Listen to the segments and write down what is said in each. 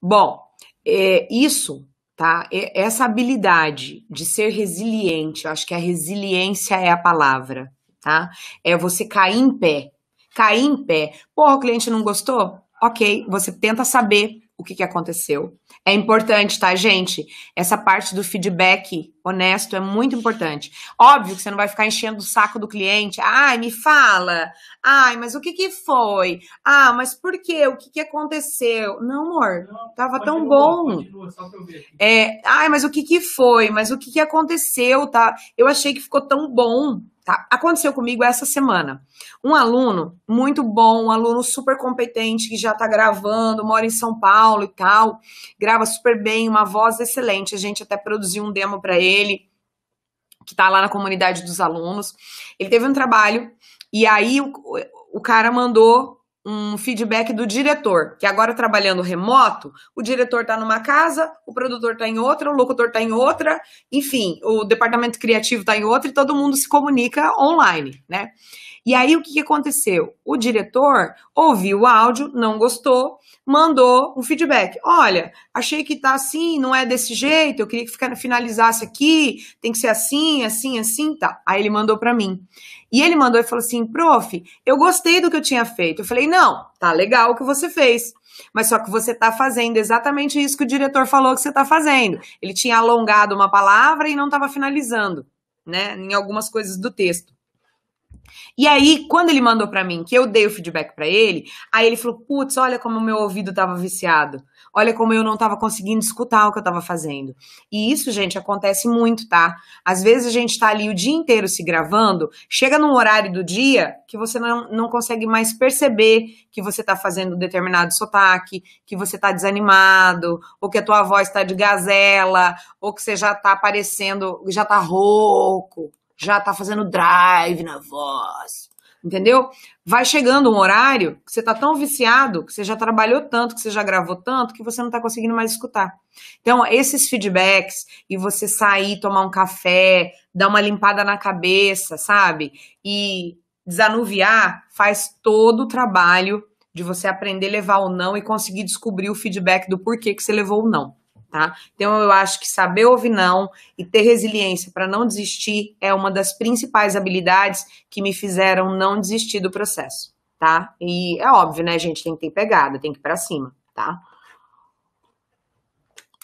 Bom, é, isso, tá? É, essa habilidade de ser resiliente, eu acho que a resiliência é a palavra, tá? É você cair em pé. Cair em pé. Porra, o cliente não gostou? Ok, você tenta saber o que, que aconteceu. É importante, tá, gente? Essa parte do feedback honesto é muito importante. Óbvio que você não vai ficar enchendo o saco do cliente. Ai, me fala. Ai, mas o que, que foi? Ah, mas por quê? O que, que aconteceu? Não, amor, não, tava tão bom. Continua, só eu ver. É, ai, mas o que, que foi? Mas o que, que aconteceu? Tá? Eu achei que ficou tão bom. Tá? Aconteceu comigo essa semana. Um aluno muito bom, um aluno super competente que já está gravando, mora em São Paulo e tal, grava super bem, uma voz excelente. A gente até produziu um demo para ele, que está lá na comunidade dos alunos. Ele teve um trabalho e aí o, o cara mandou um feedback do diretor, que agora trabalhando remoto, o diretor está numa casa, o produtor está em outra, o locutor está em outra, enfim, o departamento criativo está em outra e todo mundo se comunica online, né? E aí o que, que aconteceu? O diretor ouviu o áudio, não gostou, mandou um feedback. Olha, achei que tá assim, não é desse jeito, eu queria que finalizasse aqui, tem que ser assim, assim, assim, tá. Aí ele mandou para mim. E ele mandou e falou assim: prof, eu gostei do que eu tinha feito. Eu falei: não, tá legal o que você fez. Mas só que você tá fazendo exatamente isso que o diretor falou que você tá fazendo. Ele tinha alongado uma palavra e não estava finalizando, né, em algumas coisas do texto. E aí, quando ele mandou para mim, que eu dei o feedback para ele, aí ele falou: "Putz, olha como o meu ouvido tava viciado. Olha como eu não tava conseguindo escutar o que eu tava fazendo". E isso, gente, acontece muito, tá? Às vezes a gente tá ali o dia inteiro se gravando, chega num horário do dia que você não, não consegue mais perceber que você tá fazendo determinado sotaque, que você tá desanimado, ou que a tua voz tá de gazela, ou que você já tá aparecendo, já tá rouco já tá fazendo drive na voz. Entendeu? Vai chegando um horário que você tá tão viciado, que você já trabalhou tanto, que você já gravou tanto, que você não tá conseguindo mais escutar. Então, esses feedbacks e você sair, tomar um café, dar uma limpada na cabeça, sabe? E desanuviar faz todo o trabalho de você aprender a levar o não e conseguir descobrir o feedback do porquê que você levou o não tá? Então eu acho que saber ouvir não e ter resiliência para não desistir é uma das principais habilidades que me fizeram não desistir do processo, tá? E é óbvio, né, gente, tem que ter pegada, tem que ir para cima, tá?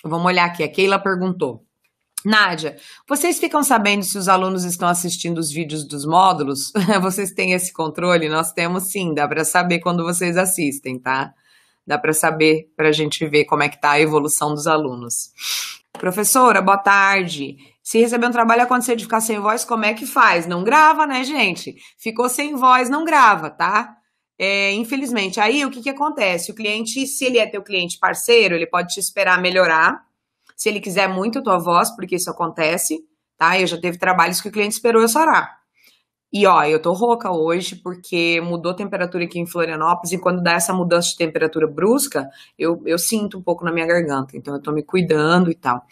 Vamos olhar aqui, a Keila perguntou: Nádia, vocês ficam sabendo se os alunos estão assistindo os vídeos dos módulos? Vocês têm esse controle? Nós temos sim, dá para saber quando vocês assistem, tá? Dá para saber, para a gente ver como é que está a evolução dos alunos. Professora, boa tarde. Se receber um trabalho é acontecer de ficar sem voz, como é que faz? Não grava, né, gente? Ficou sem voz, não grava, tá? É, infelizmente. Aí o que, que acontece? O cliente, se ele é teu cliente parceiro, ele pode te esperar melhorar. Se ele quiser muito a tua voz, porque isso acontece, tá? Eu já teve trabalhos que o cliente esperou eu chorar. E ó, eu tô rouca hoje porque mudou a temperatura aqui em Florianópolis e quando dá essa mudança de temperatura brusca, eu, eu sinto um pouco na minha garganta. Então eu tô me cuidando e tal.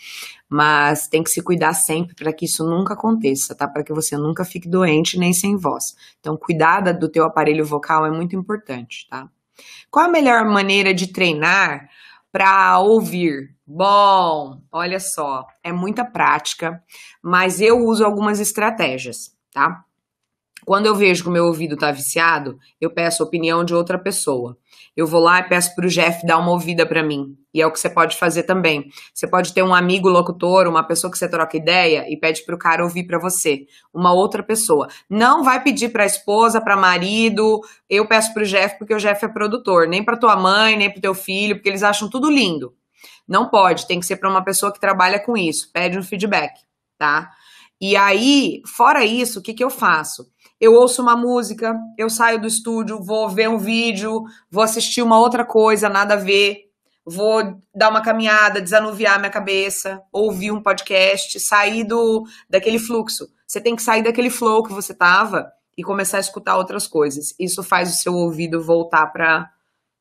Mas tem que se cuidar sempre para que isso nunca aconteça, tá? Para que você nunca fique doente nem sem voz. Então cuidar do teu aparelho vocal é muito importante, tá? Qual a melhor maneira de treinar para ouvir? Bom, olha só, é muita prática, mas eu uso algumas estratégias, tá? Quando eu vejo que o meu ouvido está viciado, eu peço a opinião de outra pessoa. Eu vou lá e peço para o Jeff dar uma ouvida para mim. E é o que você pode fazer também. Você pode ter um amigo locutor, uma pessoa que você troca ideia e pede para o cara ouvir para você, uma outra pessoa. Não vai pedir para a esposa, para marido. Eu peço para o Jeff porque o Jeff é produtor, nem para tua mãe, nem para teu filho, porque eles acham tudo lindo. Não pode, tem que ser para uma pessoa que trabalha com isso. Pede um feedback, tá? E aí, fora isso, o que, que eu faço? eu ouço uma música, eu saio do estúdio, vou ver um vídeo, vou assistir uma outra coisa, nada a ver, vou dar uma caminhada, desanuviar minha cabeça, ouvir um podcast, sair do daquele fluxo. Você tem que sair daquele flow que você tava e começar a escutar outras coisas. Isso faz o seu ouvido voltar para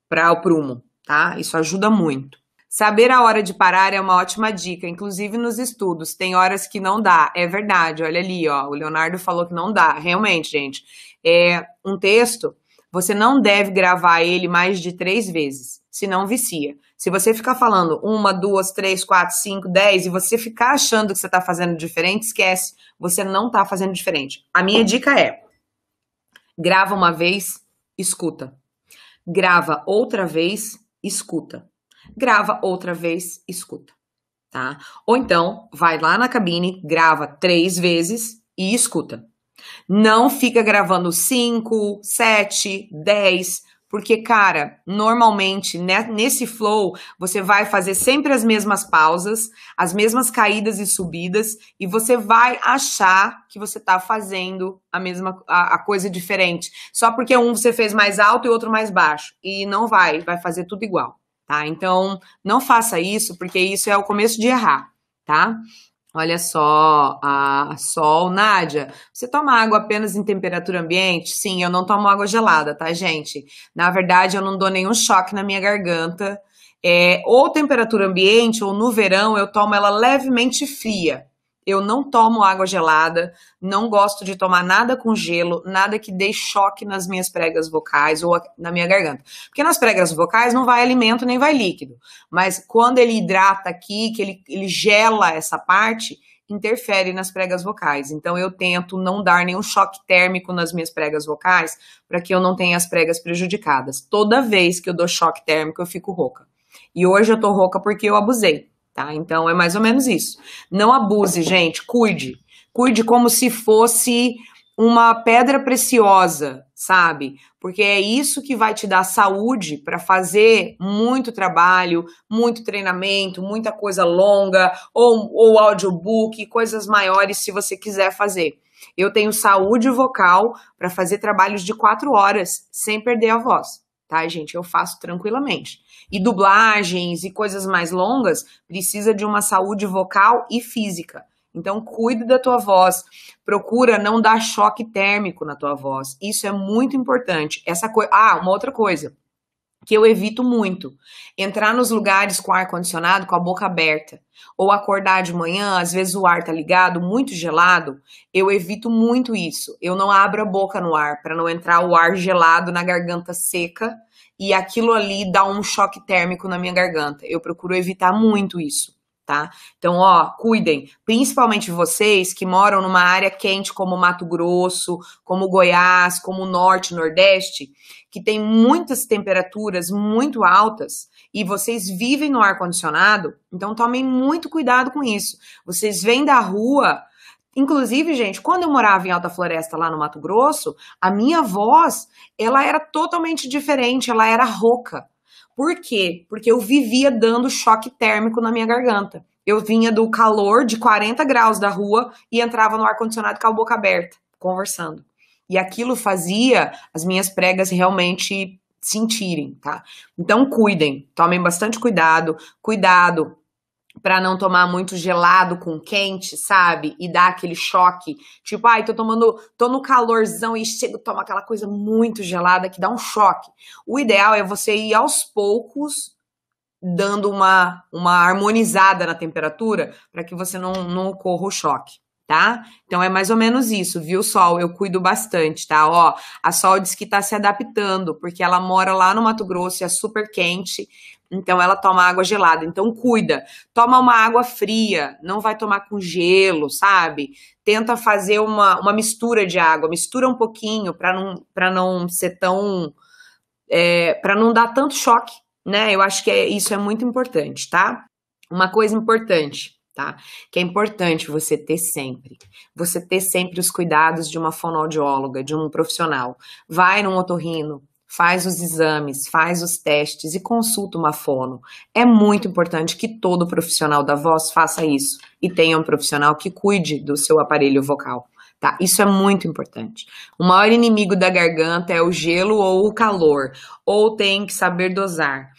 para o prumo, tá? Isso ajuda muito. Saber a hora de parar é uma ótima dica, inclusive nos estudos. Tem horas que não dá, é verdade. Olha ali, ó, o Leonardo falou que não dá. Realmente, gente, é um texto. Você não deve gravar ele mais de três vezes, senão vicia. Se você ficar falando uma, duas, três, quatro, cinco, dez e você ficar achando que você está fazendo diferente, esquece. Você não está fazendo diferente. A minha dica é: grava uma vez, escuta. Grava outra vez, escuta grava outra vez, escuta, tá? Ou então, vai lá na cabine, grava três vezes e escuta. Não fica gravando cinco, sete, dez, porque, cara, normalmente né, nesse flow você vai fazer sempre as mesmas pausas, as mesmas caídas e subidas, e você vai achar que você tá fazendo a mesma a, a coisa diferente. Só porque um você fez mais alto e outro mais baixo. E não vai, vai fazer tudo igual tá? Então, não faça isso, porque isso é o começo de errar, tá? Olha só, a Sol, Nádia, você toma água apenas em temperatura ambiente? Sim, eu não tomo água gelada, tá, gente? Na verdade, eu não dou nenhum choque na minha garganta. É, ou temperatura ambiente, ou no verão, eu tomo ela levemente fria, eu não tomo água gelada, não gosto de tomar nada com gelo, nada que dê choque nas minhas pregas vocais ou na minha garganta. Porque nas pregas vocais não vai alimento nem vai líquido. Mas quando ele hidrata aqui, que ele, ele gela essa parte, interfere nas pregas vocais. Então eu tento não dar nenhum choque térmico nas minhas pregas vocais para que eu não tenha as pregas prejudicadas. Toda vez que eu dou choque térmico, eu fico rouca. E hoje eu tô rouca porque eu abusei tá? Então é mais ou menos isso. Não abuse, gente, cuide. Cuide como se fosse uma pedra preciosa, sabe? Porque é isso que vai te dar saúde para fazer muito trabalho, muito treinamento, muita coisa longa, ou, ou audiobook, coisas maiores se você quiser fazer. Eu tenho saúde vocal para fazer trabalhos de quatro horas sem perder a voz tá, gente? Eu faço tranquilamente. E dublagens e coisas mais longas precisa de uma saúde vocal e física. Então, cuide da tua voz. Procura não dar choque térmico na tua voz. Isso é muito importante. Essa coisa. Ah, uma outra coisa que eu evito muito. Entrar nos lugares com ar condicionado com a boca aberta, ou acordar de manhã, às vezes o ar tá ligado, muito gelado, eu evito muito isso. Eu não abro a boca no ar para não entrar o ar gelado na garganta seca e aquilo ali dá um choque térmico na minha garganta. Eu procuro evitar muito isso tá? Então, ó, cuidem, principalmente vocês que moram numa área quente como Mato Grosso, como Goiás, como Norte, Nordeste, que tem muitas temperaturas muito altas e vocês vivem no ar condicionado, então tomem muito cuidado com isso. Vocês vêm da rua, Inclusive, gente, quando eu morava em Alta Floresta, lá no Mato Grosso, a minha voz, ela era totalmente diferente, ela era rouca. Por quê? Porque eu vivia dando choque térmico na minha garganta. Eu vinha do calor de 40 graus da rua e entrava no ar-condicionado com a boca aberta, conversando. E aquilo fazia as minhas pregas realmente sentirem, tá? Então cuidem, tomem bastante cuidado, cuidado para não tomar muito gelado com quente, sabe? E dar aquele choque. Tipo, ai, tô tomando, tô no calorzão e chego, toma aquela coisa muito gelada que dá um choque. O ideal é você ir aos poucos dando uma, uma harmonizada na temperatura para que você não, não ocorra o choque. Tá? Então é mais ou menos isso, viu, Sol? Eu cuido bastante, tá? Ó, a Sol diz que tá se adaptando, porque ela mora lá no Mato Grosso, e é super quente, então ela toma água gelada. Então cuida. Toma uma água fria, não vai tomar com gelo, sabe? Tenta fazer uma, uma mistura de água, mistura um pouquinho para não para não ser tão é, para não dar tanto choque, né? Eu acho que é, isso é muito importante, tá? Uma coisa importante, tá? Que é importante você ter sempre, você ter sempre os cuidados de uma fonoaudióloga, de um profissional. Vai num otorrino, faz os exames, faz os testes e consulta uma fono. É muito importante que todo profissional da voz faça isso e tenha um profissional que cuide do seu aparelho vocal. Tá, isso é muito importante. O maior inimigo da garganta é o gelo ou o calor, ou tem que saber dosar.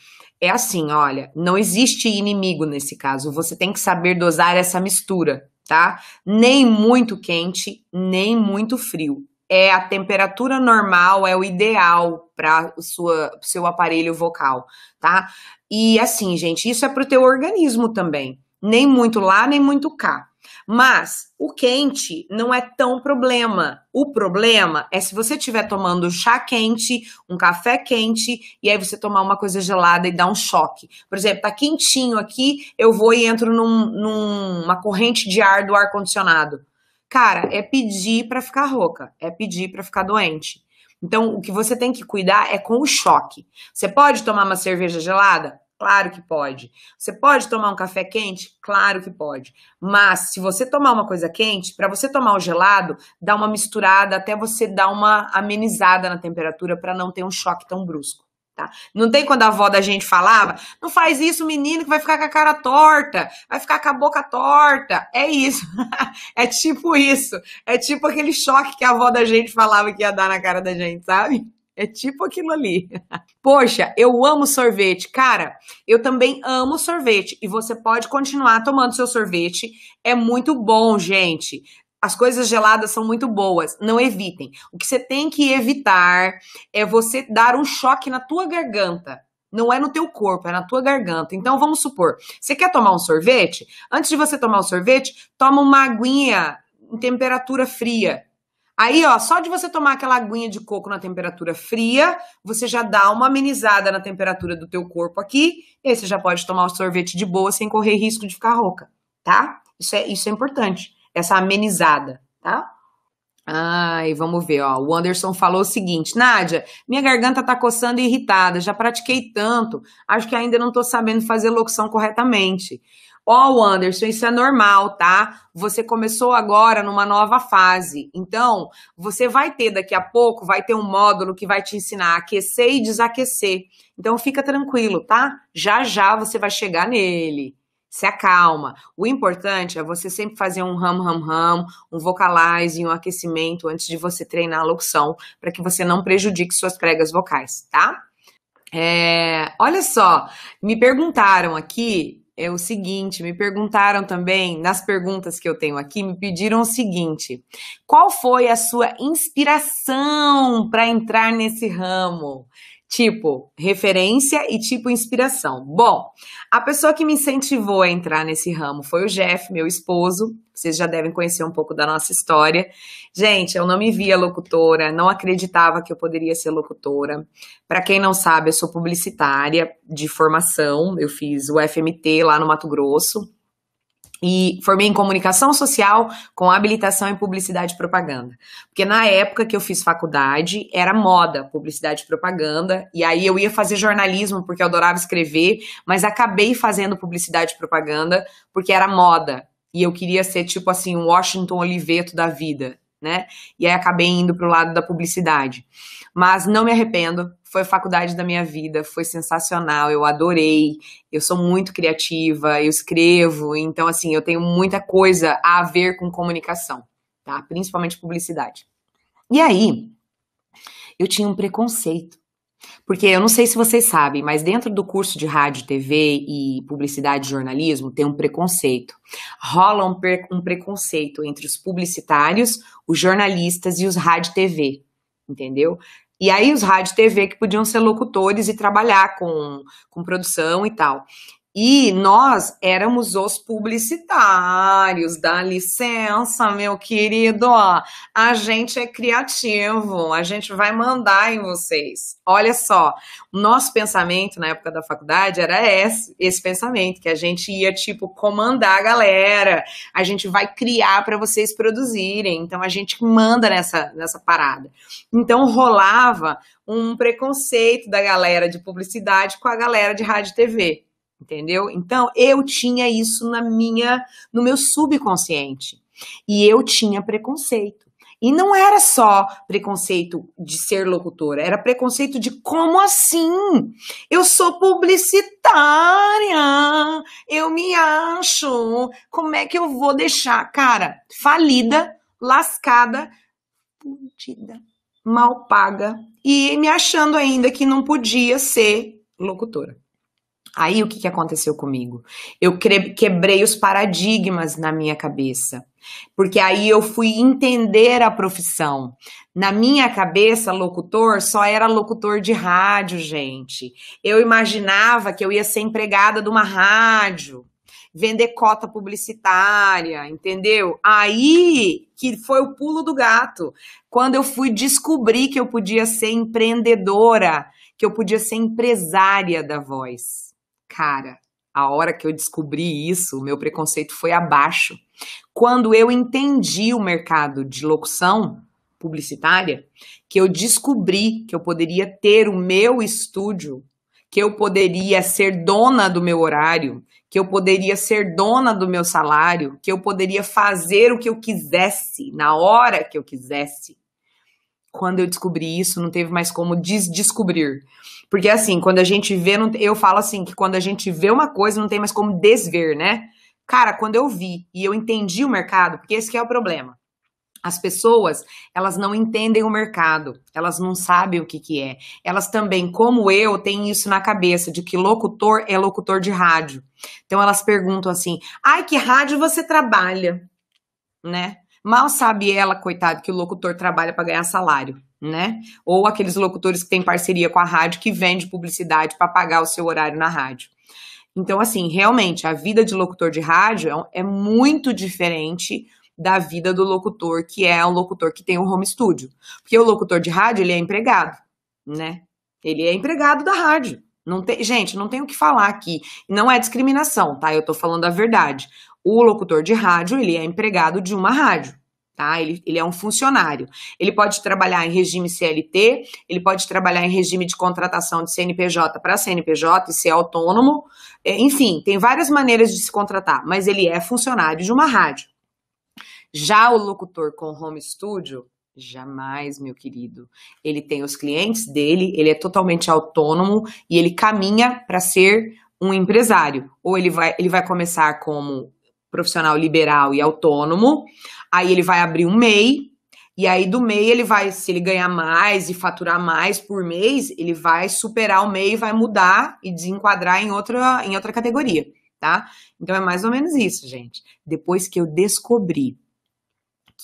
É assim, olha, não existe inimigo nesse caso, você tem que saber dosar essa mistura, tá? Nem muito quente, nem muito frio é a temperatura normal, é o ideal para o seu aparelho vocal, tá? E assim, gente, isso é para o teu organismo também. Nem muito lá, nem muito cá. Mas o quente não é tão problema. O problema é se você estiver tomando chá quente, um café quente, e aí você tomar uma coisa gelada e dar um choque. Por exemplo, tá quentinho aqui, eu vou e entro num, numa corrente de ar do ar-condicionado. Cara, é pedir para ficar rouca, é pedir para ficar doente. Então, o que você tem que cuidar é com o choque. Você pode tomar uma cerveja gelada? Claro que pode. Você pode tomar um café quente? Claro que pode. Mas se você tomar uma coisa quente, para você tomar o gelado, dá uma misturada até você dar uma amenizada na temperatura para não ter um choque tão brusco. Tá? Não tem quando a avó da gente falava, não faz isso, menino, que vai ficar com a cara torta, vai ficar com a boca torta. É isso. é tipo isso. É tipo aquele choque que a avó da gente falava que ia dar na cara da gente, sabe? É tipo aquilo ali. Poxa, eu amo sorvete. Cara, eu também amo sorvete. E você pode continuar tomando seu sorvete. É muito bom, gente as coisas geladas são muito boas, não evitem. O que você tem que evitar é você dar um choque na tua garganta. Não é no teu corpo, é na tua garganta. Então vamos supor, você quer tomar um sorvete? Antes de você tomar o um sorvete, toma uma aguinha em temperatura fria. Aí, ó, só de você tomar aquela aguinha de coco na temperatura fria, você já dá uma amenizada na temperatura do teu corpo aqui, e aí você já pode tomar o sorvete de boa sem correr risco de ficar rouca, tá? Isso é, isso é importante essa amenizada, tá? Ai, vamos ver, ó. O Anderson falou o seguinte: Nádia, minha garganta tá coçando e irritada, já pratiquei tanto, acho que ainda não tô sabendo fazer locução corretamente. Ó, oh, Anderson, isso é normal, tá? Você começou agora numa nova fase. Então, você vai ter daqui a pouco, vai ter um módulo que vai te ensinar a aquecer e desaquecer. Então, fica tranquilo, tá? Já já você vai chegar nele se acalma. O importante é você sempre fazer um ram ram ram, um vocalize, um aquecimento antes de você treinar a locução, para que você não prejudique suas pregas vocais, tá? É, olha só, me perguntaram aqui é o seguinte, me perguntaram também nas perguntas que eu tenho aqui, me pediram o seguinte: qual foi a sua inspiração para entrar nesse ramo? Tipo, referência e tipo inspiração. Bom, a pessoa que me incentivou a entrar nesse ramo foi o Jeff, meu esposo. Vocês já devem conhecer um pouco da nossa história. Gente, eu não me via locutora, não acreditava que eu poderia ser locutora. Para quem não sabe, eu sou publicitária de formação. Eu fiz o FMT lá no Mato Grosso, e formei em comunicação social com habilitação em publicidade e propaganda. Porque na época que eu fiz faculdade, era moda, publicidade e propaganda, e aí eu ia fazer jornalismo porque eu adorava escrever, mas acabei fazendo publicidade e propaganda porque era moda. E eu queria ser tipo assim, um Washington Oliveto da vida, né? E aí acabei indo para o lado da publicidade. Mas não me arrependo, foi a faculdade da minha vida, foi sensacional, eu adorei. Eu sou muito criativa, eu escrevo, então assim, eu tenho muita coisa a ver com comunicação, tá? Principalmente publicidade. E aí, eu tinha um preconceito. Porque eu não sei se vocês sabem, mas dentro do curso de rádio, TV e publicidade e jornalismo tem um preconceito. Rola um, pre um preconceito entre os publicitários, os jornalistas e os rádio TV, entendeu? E aí os rádio TV que podiam ser locutores e trabalhar com, com produção e tal. E nós éramos os publicitários, dá licença, meu querido. A gente é criativo, a gente vai mandar em vocês. Olha só, o nosso pensamento na época da faculdade era esse, esse pensamento, que a gente ia, tipo, comandar a galera, a gente vai criar para vocês produzirem. Então a gente manda nessa, nessa parada. Então rolava um preconceito da galera de publicidade com a galera de rádio e TV entendeu? Então, eu tinha isso na minha, no meu subconsciente. E eu tinha preconceito. E não era só preconceito de ser locutora, era preconceito de como assim? Eu sou publicitária, eu me acho, como é que eu vou deixar? Cara, falida, lascada, fudida, mal paga e me achando ainda que não podia ser locutora. Aí o que, que aconteceu comigo? Eu quebrei os paradigmas na minha cabeça. Porque aí eu fui entender a profissão. Na minha cabeça, locutor só era locutor de rádio, gente. Eu imaginava que eu ia ser empregada de uma rádio, vender cota publicitária, entendeu? Aí que foi o pulo do gato. Quando eu fui descobrir que eu podia ser empreendedora, que eu podia ser empresária da voz. Cara, a hora que eu descobri isso, o meu preconceito foi abaixo. Quando eu entendi o mercado de locução publicitária, que eu descobri que eu poderia ter o meu estúdio, que eu poderia ser dona do meu horário, que eu poderia ser dona do meu salário, que eu poderia fazer o que eu quisesse, na hora que eu quisesse quando eu descobri isso, não teve mais como desdescobrir. Porque assim, quando a gente vê, não, eu falo assim, que quando a gente vê uma coisa, não tem mais como desver, né? Cara, quando eu vi e eu entendi o mercado, porque esse é o problema. As pessoas, elas não entendem o mercado, elas não sabem o que, que é. Elas também, como eu, têm isso na cabeça, de que locutor é locutor de rádio. Então elas perguntam assim, ai, que rádio você trabalha, né? Mal sabe ela, coitada que o locutor trabalha para ganhar salário, né? Ou aqueles locutores que têm parceria com a rádio que vende publicidade para pagar o seu horário na rádio. Então, assim, realmente, a vida de locutor de rádio é, é muito diferente da vida do locutor que é um locutor que tem um home studio. Porque o locutor de rádio, ele é empregado, né? Ele é empregado da rádio. Não tem, gente, não tem o que falar aqui. Não é discriminação, tá? Eu tô falando a verdade. O locutor de rádio, ele é empregado de uma rádio. Tá? Ele, ele é um funcionário. Ele pode trabalhar em regime CLT, ele pode trabalhar em regime de contratação de CNPJ para CNPJ e ser autônomo. É, enfim, tem várias maneiras de se contratar, mas ele é funcionário de uma rádio. Já o locutor com home studio, Jamais, meu querido. Ele tem os clientes dele, ele é totalmente autônomo e ele caminha para ser um empresário. Ou ele vai, ele vai começar como profissional liberal e autônomo, aí ele vai abrir um MEI, e aí do MEI ele vai, se ele ganhar mais e faturar mais por mês, ele vai superar o MEI e vai mudar e desenquadrar em outra, em outra categoria, tá? Então é mais ou menos isso, gente. Depois que eu descobri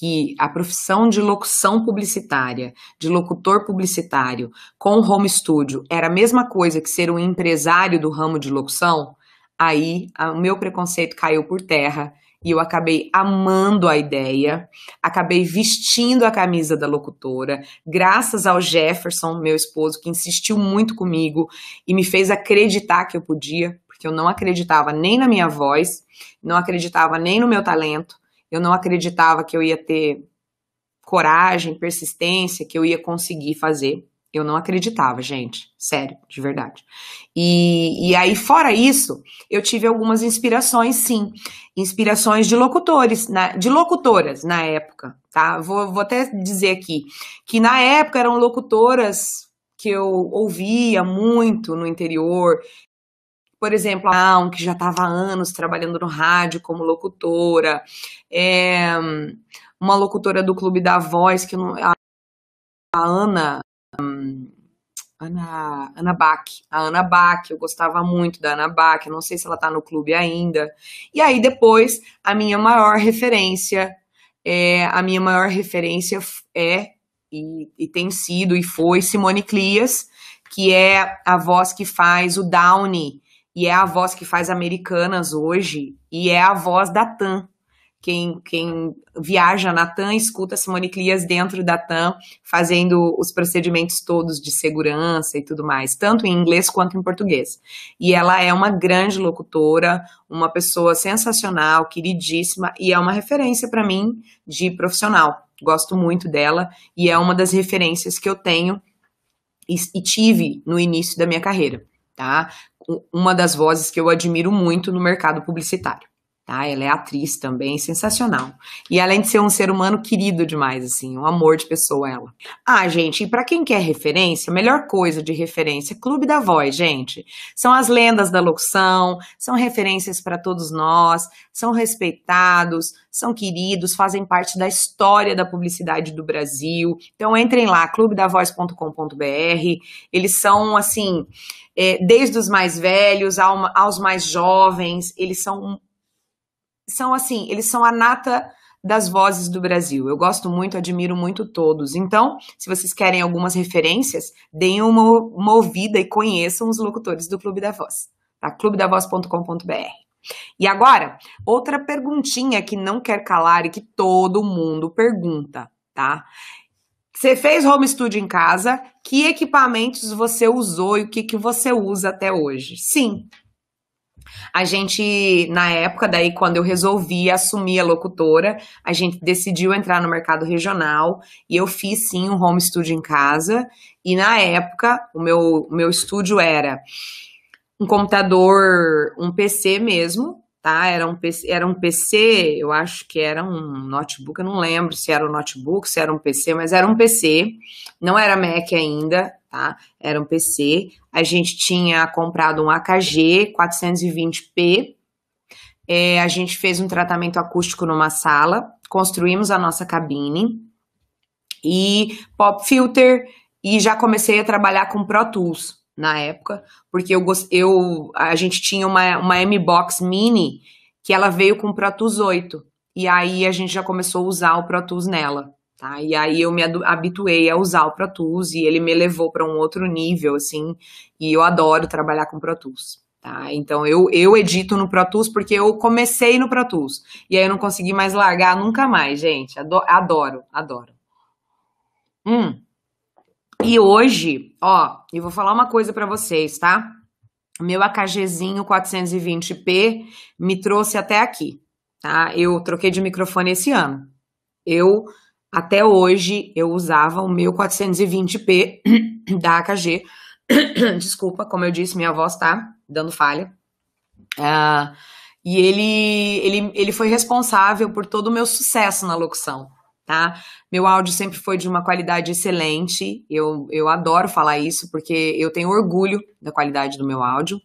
que a profissão de locução publicitária, de locutor publicitário, com home studio, era a mesma coisa que ser um empresário do ramo de locução, aí o meu preconceito caiu por terra e eu acabei amando a ideia, acabei vestindo a camisa da locutora, graças ao Jefferson, meu esposo, que insistiu muito comigo e me fez acreditar que eu podia, porque eu não acreditava nem na minha voz, não acreditava nem no meu talento, eu não acreditava que eu ia ter coragem, persistência, que eu ia conseguir fazer. Eu não acreditava, gente. Sério, de verdade. E, e aí, fora isso, eu tive algumas inspirações, sim. Inspirações de locutores, na, de locutoras na época, tá? Vou, vou até dizer aqui que na época eram locutoras que eu ouvia muito no interior. Por exemplo, a Aon, que já estava há anos trabalhando no rádio como locutora. É, uma locutora do Clube da Voz, que não, a Ana Ana, Ana Bach, a Ana Bach, eu gostava muito da Ana Bach, não sei se ela tá no clube ainda. E aí depois, a minha maior referência é a minha maior referência é e, e tem sido e foi Simone Clias, que é a voz que faz o Downey e é a voz que faz Americanas hoje e é a voz da Tan quem, quem viaja na TAM escuta Simone Clias dentro da TAM, fazendo os procedimentos todos de segurança e tudo mais, tanto em inglês quanto em português. E ela é uma grande locutora, uma pessoa sensacional, queridíssima, e é uma referência para mim de profissional. Gosto muito dela e é uma das referências que eu tenho e, e tive no início da minha carreira, tá? Uma das vozes que eu admiro muito no mercado publicitário. Tá? Ela é atriz também, sensacional. E além de ser um ser humano querido demais, assim, um amor de pessoa ela. Ah, gente, e para quem quer referência, a melhor coisa de referência é Clube da Voz, gente. São as lendas da locução, são referências para todos nós, são respeitados, são queridos, fazem parte da história da publicidade do Brasil. Então entrem lá, clubedavoz.com.br. Eles são assim, é, desde os mais velhos aos mais jovens, eles são são assim, eles são a nata das vozes do Brasil. Eu gosto muito, admiro muito todos. Então, se vocês querem algumas referências, deem uma, uma ouvida e conheçam os locutores do Clube da Voz, tá? clubedavoz.com.br. E agora, outra perguntinha que não quer calar e que todo mundo pergunta, tá? Você fez home studio em casa, que equipamentos você usou e o que, que você usa até hoje? Sim, a gente, na época, daí quando eu resolvi assumir a locutora, a gente decidiu entrar no mercado regional e eu fiz sim um home studio em casa. E na época, o meu, o meu estúdio era um computador, um PC mesmo, tá? Era um, PC, era um PC, eu acho que era um notebook, eu não lembro se era um notebook, se era um PC, mas era um PC, não era Mac ainda, tá? Era um PC. A gente tinha comprado um AKG 420p, é, a gente fez um tratamento acústico numa sala, construímos a nossa cabine e pop filter e já comecei a trabalhar com Pro Tools na época, porque eu, eu a gente tinha uma, uma M-Box Mini que ela veio com o Pro Tools 8. E aí a gente já começou a usar o Pro Tools nela. Tá? E aí eu me habituei a usar o Pro Tools e ele me levou para um outro nível, assim, e eu adoro trabalhar com Pro Tools. Tá? Então eu, eu edito no Pro Tools porque eu comecei no Pro Tools. E aí eu não consegui mais largar nunca mais, gente. Adoro, adoro. adoro. Hum. E hoje, ó, eu vou falar uma coisa para vocês, tá? Meu AKGzinho 420p me trouxe até aqui, tá? Eu troquei de microfone esse ano. Eu até hoje eu usava o meu 420p da AKG. Desculpa, como eu disse, minha voz tá dando falha. Uh, e ele, ele, ele foi responsável por todo o meu sucesso na locução tá? Meu áudio sempre foi de uma qualidade excelente, eu, eu adoro falar isso, porque eu tenho orgulho da qualidade do meu áudio.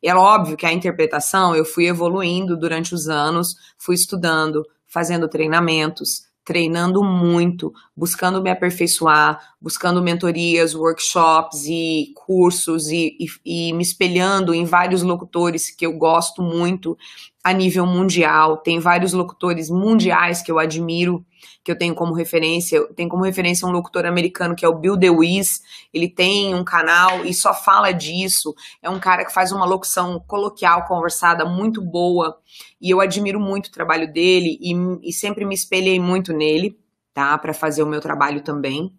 E é óbvio que a interpretação eu fui evoluindo durante os anos, fui estudando, fazendo treinamentos, treinando muito, buscando me aperfeiçoar, buscando mentorias, workshops e cursos e, e, e, me espelhando em vários locutores que eu gosto muito a nível mundial. Tem vários locutores mundiais que eu admiro que eu tenho como referência, eu tenho como referência um locutor americano que é o Bill DeWiz, ele tem um canal e só fala disso, é um cara que faz uma locução coloquial, conversada, muito boa, e eu admiro muito o trabalho dele e, e sempre me espelhei muito nele, tá, para fazer o meu trabalho também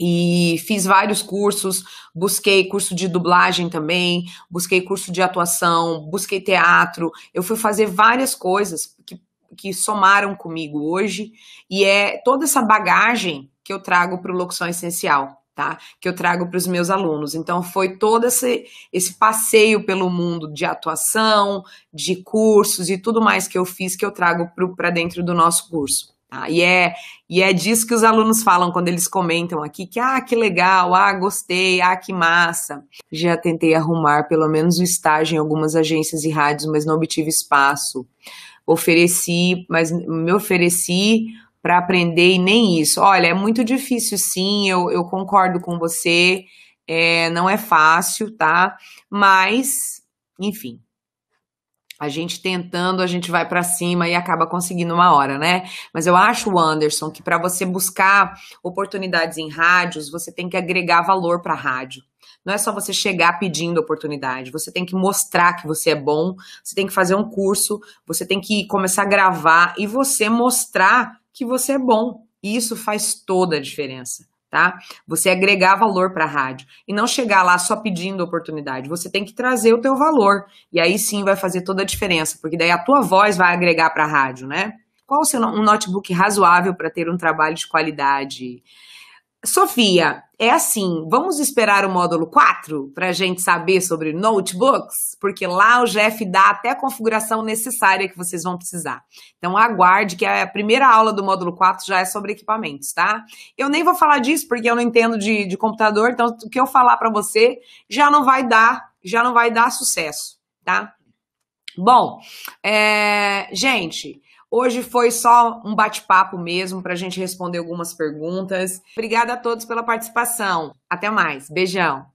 e fiz vários cursos, busquei curso de dublagem também, busquei curso de atuação, busquei teatro, eu fui fazer várias coisas que que somaram comigo hoje, e é toda essa bagagem que eu trago para o Locução Essencial. Tá? Que eu trago para os meus alunos. Então, foi todo esse, esse passeio pelo mundo de atuação, de cursos e tudo mais que eu fiz que eu trago para dentro do nosso curso. tá? e, é, e é disso que os alunos falam quando eles comentam aqui, que ah, que legal, ah, gostei, ah, que massa. Já tentei arrumar pelo menos um estágio em algumas agências e rádios, mas não obtive espaço ofereci, mas me ofereci para aprender e nem isso. Olha, é muito difícil, sim, eu, eu concordo com você, é, não é fácil, tá? Mas, enfim, a gente tentando, a gente vai para cima e acaba conseguindo uma hora, né? Mas eu acho, Anderson, que para você buscar oportunidades em rádios, você tem que agregar valor para rádio. Não é só você chegar pedindo oportunidade, você tem que mostrar que você é bom, você tem que fazer um curso, você tem que começar a gravar e você mostrar que você é bom. E isso faz toda a diferença tá? Você agregar valor para a rádio e não chegar lá só pedindo oportunidade. Você tem que trazer o teu valor e aí sim vai fazer toda a diferença, porque daí a tua voz vai agregar para a rádio, né? Qual o seu um notebook razoável para ter um trabalho de qualidade? Sofia, é assim, vamos esperar o módulo 4 para a gente saber sobre notebooks? Porque lá o Jeff dá até a configuração necessária que vocês vão precisar. Então aguarde que a primeira aula do módulo 4 já é sobre equipamentos, tá? Eu nem vou falar disso porque eu não entendo de, de computador, então o que eu falar para você já não vai dar, já não vai dar sucesso, tá? Bom, é, gente, Hoje foi só um bate-papo mesmo para a gente responder algumas perguntas. Obrigada a todos pela participação. Até mais. Beijão.